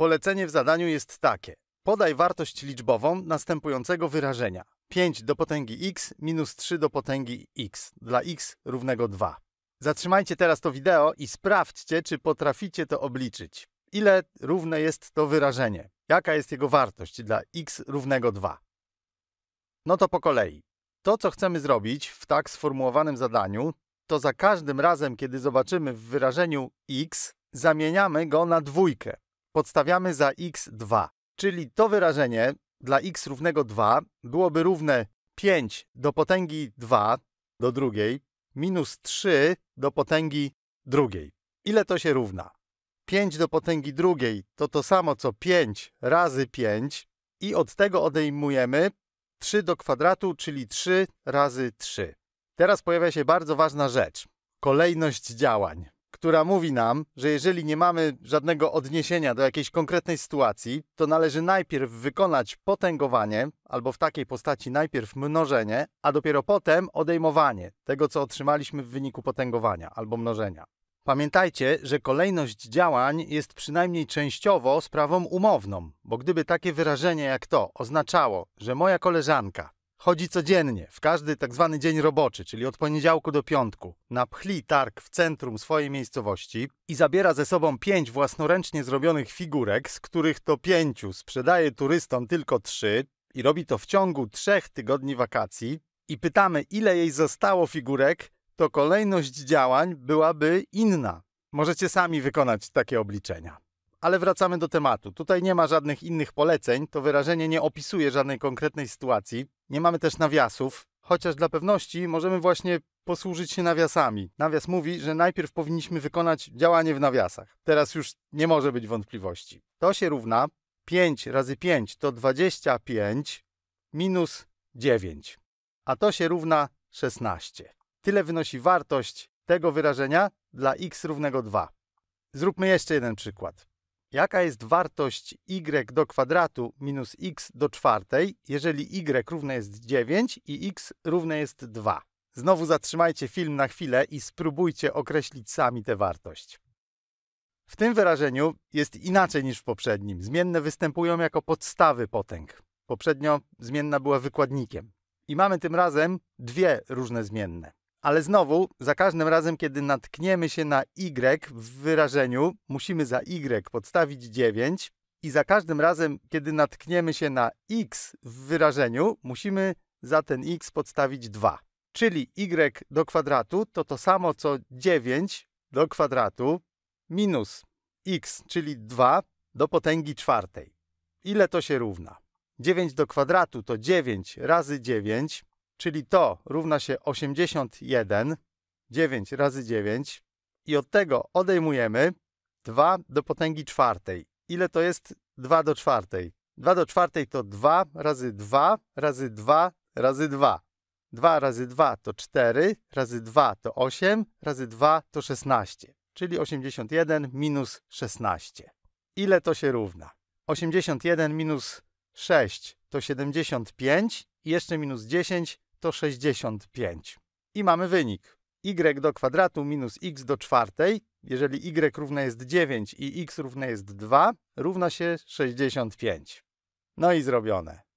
Polecenie w zadaniu jest takie. Podaj wartość liczbową następującego wyrażenia. 5 do potęgi x minus 3 do potęgi x dla x równego 2. Zatrzymajcie teraz to wideo i sprawdźcie, czy potraficie to obliczyć. Ile równe jest to wyrażenie? Jaka jest jego wartość dla x równego 2? No to po kolei. To, co chcemy zrobić w tak sformułowanym zadaniu, to za każdym razem, kiedy zobaczymy w wyrażeniu x, zamieniamy go na dwójkę podstawiamy za x2, czyli to wyrażenie dla x równego 2 byłoby równe 5 do potęgi 2 do drugiej minus 3 do potęgi drugiej. Ile to się równa? 5 do potęgi drugiej to to samo co 5 razy 5 i od tego odejmujemy 3 do kwadratu, czyli 3 razy 3. Teraz pojawia się bardzo ważna rzecz. Kolejność działań która mówi nam, że jeżeli nie mamy żadnego odniesienia do jakiejś konkretnej sytuacji, to należy najpierw wykonać potęgowanie, albo w takiej postaci najpierw mnożenie, a dopiero potem odejmowanie tego, co otrzymaliśmy w wyniku potęgowania albo mnożenia. Pamiętajcie, że kolejność działań jest przynajmniej częściowo sprawą umowną, bo gdyby takie wyrażenie jak to oznaczało, że moja koleżanka Chodzi codziennie, w każdy tak zwany dzień roboczy, czyli od poniedziałku do piątku, na pchli targ w centrum swojej miejscowości i zabiera ze sobą pięć własnoręcznie zrobionych figurek, z których to pięciu sprzedaje turystom tylko trzy i robi to w ciągu trzech tygodni wakacji. I pytamy, ile jej zostało figurek, to kolejność działań byłaby inna. Możecie sami wykonać takie obliczenia. Ale wracamy do tematu. Tutaj nie ma żadnych innych poleceń, to wyrażenie nie opisuje żadnej konkretnej sytuacji, nie mamy też nawiasów, chociaż dla pewności możemy właśnie posłużyć się nawiasami. Nawias mówi, że najpierw powinniśmy wykonać działanie w nawiasach. Teraz już nie może być wątpliwości. To się równa 5 razy 5 to 25 minus 9, a to się równa 16. Tyle wynosi wartość tego wyrażenia dla x równego 2. Zróbmy jeszcze jeden przykład. Jaka jest wartość y do kwadratu minus x do czwartej, jeżeli y równe jest 9 i x równe jest 2? Znowu zatrzymajcie film na chwilę i spróbujcie określić sami tę wartość. W tym wyrażeniu jest inaczej niż w poprzednim. Zmienne występują jako podstawy potęg. Poprzednio zmienna była wykładnikiem. I mamy tym razem dwie różne zmienne. Ale znowu, za każdym razem, kiedy natkniemy się na y w wyrażeniu, musimy za y podstawić 9 i za każdym razem, kiedy natkniemy się na x w wyrażeniu, musimy za ten x podstawić 2. Czyli y do kwadratu to to samo co 9 do kwadratu minus x, czyli 2 do potęgi czwartej. Ile to się równa? 9 do kwadratu to 9 razy 9, czyli to równa się 81, 9 razy 9 i od tego odejmujemy 2 do potęgi czwartej. Ile to jest 2 do czwartej? 2 do czwartej to 2 razy 2 razy 2 razy 2. 2 razy 2 to 4, razy 2 to 8, razy 2 to 16, czyli 81 minus 16. Ile to się równa? 81 minus 6 to 75 i jeszcze minus 10 to 65. I mamy wynik. y do kwadratu minus x do czwartej, jeżeli y równe jest 9 i x równe jest 2, równa się 65. No i zrobione.